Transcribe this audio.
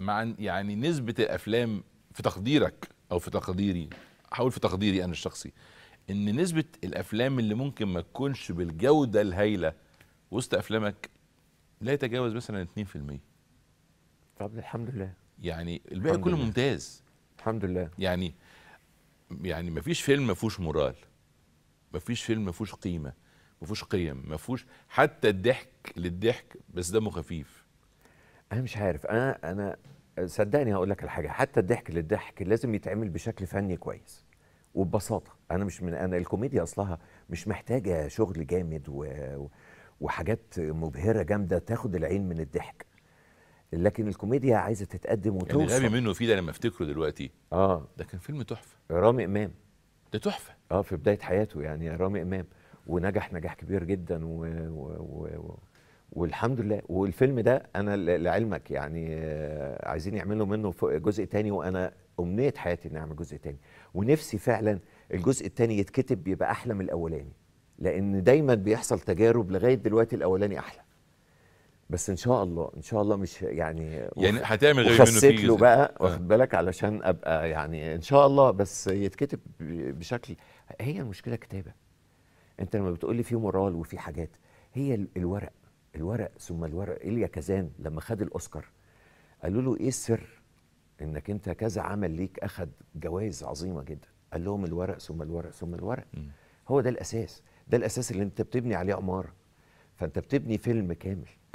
مع يعني نسبه الافلام في تقديرك او في تقديري هقول في تقديري انا الشخصي ان نسبه الافلام اللي ممكن ما تكونش بالجوده الهائله وسط افلامك لا يتجاوز مثلا 2% طب الحمد لله يعني الباقي كله لله. ممتاز الحمد لله يعني يعني ما فيش فيلم ما فيهوش مورال ما فيش فيلم ما فيهوش قيمه ما فيهوش قيم ما فيهوش حتى الضحك للضحك بس دمه خفيف انا مش عارف انا انا صدقني هقول لك الحاجه حتى الضحك للضحك لازم يتعمل بشكل فني كويس وببساطه انا مش من انا الكوميديا اصلها مش محتاجه شغل جامد و... وحاجات مبهره جامده تاخد العين من الضحك لكن الكوميديا عايزه تتقدم يعني وتوصل يعني غبي منه في ده لما افتكره دلوقتي اه ده كان فيلم تحفه رامي امام ده تحفه اه في بدايه حياته يعني رامي امام ونجح نجاح كبير جدا و, و... و... والحمد لله والفيلم ده انا لعلمك يعني آه، عايزين يعملوا منه جزء تاني وانا امنيه حياتي اني اعمل جزء تاني ونفسي فعلا الجزء التاني يتكتب يبقى احلى من الاولاني لان دايما بيحصل تجارب لغايه دلوقتي الاولاني احلى بس ان شاء الله ان شاء الله مش يعني يعني هتعمل غير منه فيه له بقى آه. واخد بالك علشان ابقى يعني ان شاء الله بس يتكتب بشكل هي المشكله كتابه انت لما بتقول لي في مورال وفي حاجات هي الورق الورق ثم الورق إليا كازان لما خد الأوسكار قالوا له إيه السر إنك أنت كذا عمل ليك أخد جوائز عظيمة جدا قال لهم الورق ثم الورق ثم الورق م. هو ده الأساس ده الأساس اللي أنت بتبني عليه عمارة فأنت بتبني فيلم كامل